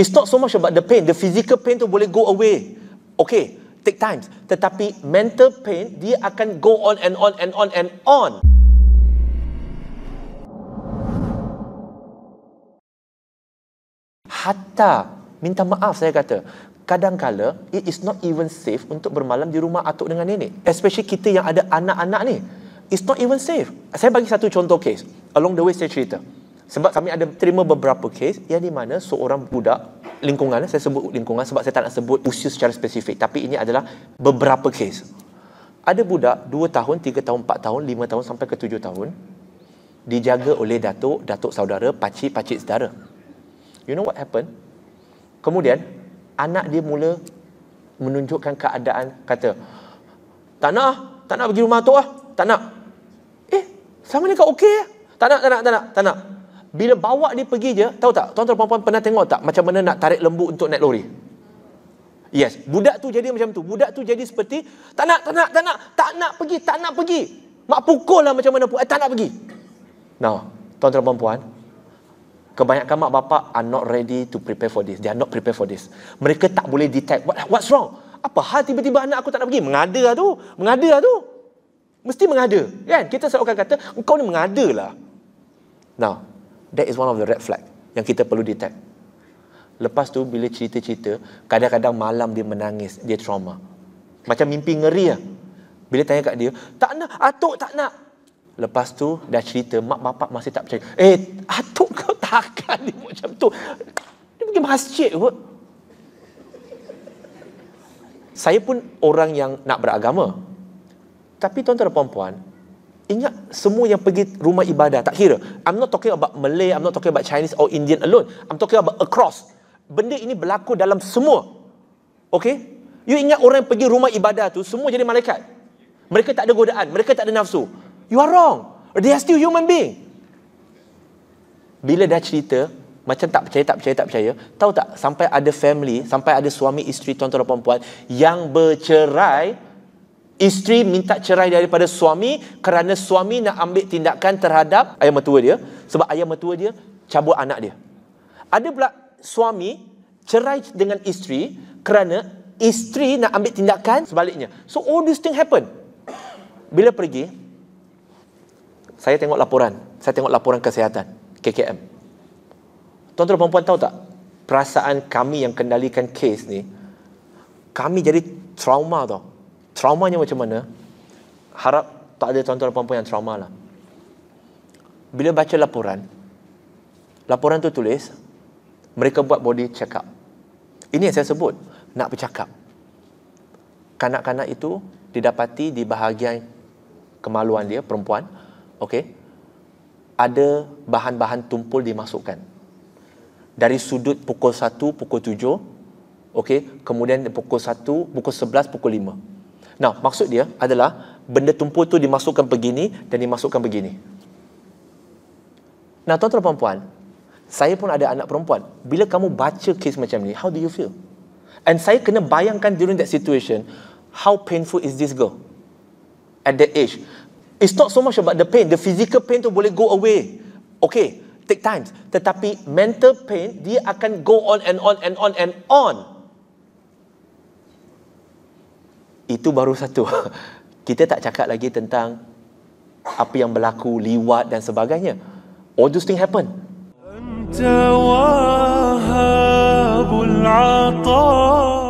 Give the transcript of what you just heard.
It's not so much about the pain. The physical pain tu boleh go away. Okay, take time. Tetapi mental pain, dia akan go on and on and on and on. Hatta, minta maaf saya kata. Kadangkala, it is not even safe untuk bermalam di rumah atuk dengan nenek. Especially kita yang ada anak-anak ni. It's not even safe. Saya bagi satu contoh case. Along the way saya cerita. Sebab kami ada terima beberapa kes yang di mana seorang budak lingkungan, saya sebut lingkungan sebab saya tak nak sebut usia secara spesifik. Tapi ini adalah beberapa kes. Ada budak 2 tahun, 3 tahun, 4 tahun, 5 tahun sampai ke 7 tahun dijaga oleh datuk, datuk saudara, pakcik, pakcik saudara. You know what happened? Kemudian, anak dia mula menunjukkan keadaan kata, tak nak, ah, tak nak pergi rumah atuk lah, tak nak. Eh, selama ni kau okey? Ah? Tak nak, tak nak, tak nak, tak nak bila bawa dia pergi je, tahu tak? Tuan-tuan puan-puan pernah tengok tak macam mana nak tarik lembu untuk naik lori? Yes, budak tu jadi macam tu. Budak tu jadi seperti tak nak, tak nak, tak nak, tak nak pergi, tak nak pergi. Mak pukul lah macam mana pun, eh, tak nak pergi. Now, tuan-tuan puan-puan, kebanyakan mak bapak are not ready to prepare for this. They are not prepared for this. Mereka tak boleh detect what, what's wrong. Apa hal tiba-tiba anak aku tak nak pergi? Mengada lah tu. Mengada lah tu. Mesti mengada. Kan? Kita selalu kata, kau ni mengada lah. Now, That is one of the red flag yang kita perlu detect. Lepas tu bila cerita-cerita, kadang-kadang malam dia menangis, dia trauma. Macam mimpi ngeri lah. Bila tanya kat dia, tak nak, atuk tak nak. Lepas tu dah cerita, mak bapak masih tak percaya. Eh, atuk kau takkan dia macam tu. Dia pergi masjid kot. Saya pun orang yang nak beragama. Tapi tuan-tuan dan puan-puan, ingat semua yang pergi rumah ibadah tak kira I'm not talking about Malay I'm not talking about Chinese or Indian alone I'm talking about across benda ini berlaku dalam semua okay you ingat orang yang pergi rumah ibadah tu semua jadi malaikat mereka tak ada godaan mereka tak ada nafsu you are wrong they are still human being bila dah cerita macam tak percaya, tak percaya, tak percaya. Tahu tak, sampai ada family, sampai ada suami, isteri, tuan-tuan dan perempuan yang bercerai, isteri minta cerai daripada suami kerana suami nak ambil tindakan terhadap ayah mertua dia sebab ayah mertua dia cabut anak dia. Ada pula suami cerai dengan isteri kerana isteri nak ambil tindakan sebaliknya. So all this thing happen. Bila pergi, saya tengok laporan. Saya tengok laporan kesihatan KKM. Tuan-tuan perempuan tahu tak? Perasaan kami yang kendalikan kes ni, kami jadi trauma tau traumanya macam mana harap tak ada tuan-tuan perempuan yang trauma lah bila baca laporan laporan tu tulis mereka buat body check up ini yang saya sebut nak bercakap kanak-kanak itu didapati di bahagian kemaluan dia perempuan okay? ada bahan-bahan tumpul dimasukkan dari sudut pukul 1 pukul 7 okay? kemudian pukul 1 pukul 11 pukul Nah, maksud dia adalah benda tumpu tu dimasukkan begini dan dimasukkan begini. Nah, tuan-tuan dan saya pun ada anak perempuan. Bila kamu baca kes macam ni, how do you feel? And saya kena bayangkan during that situation, how painful is this girl at that age? It's not so much about the pain. The physical pain tu boleh go away. Okay, take time. Tetapi mental pain, dia akan go on and on and on and on. itu baru satu. Kita tak cakap lagi tentang apa yang berlaku, liwat dan sebagainya. All those things happen. Anta wahabul atar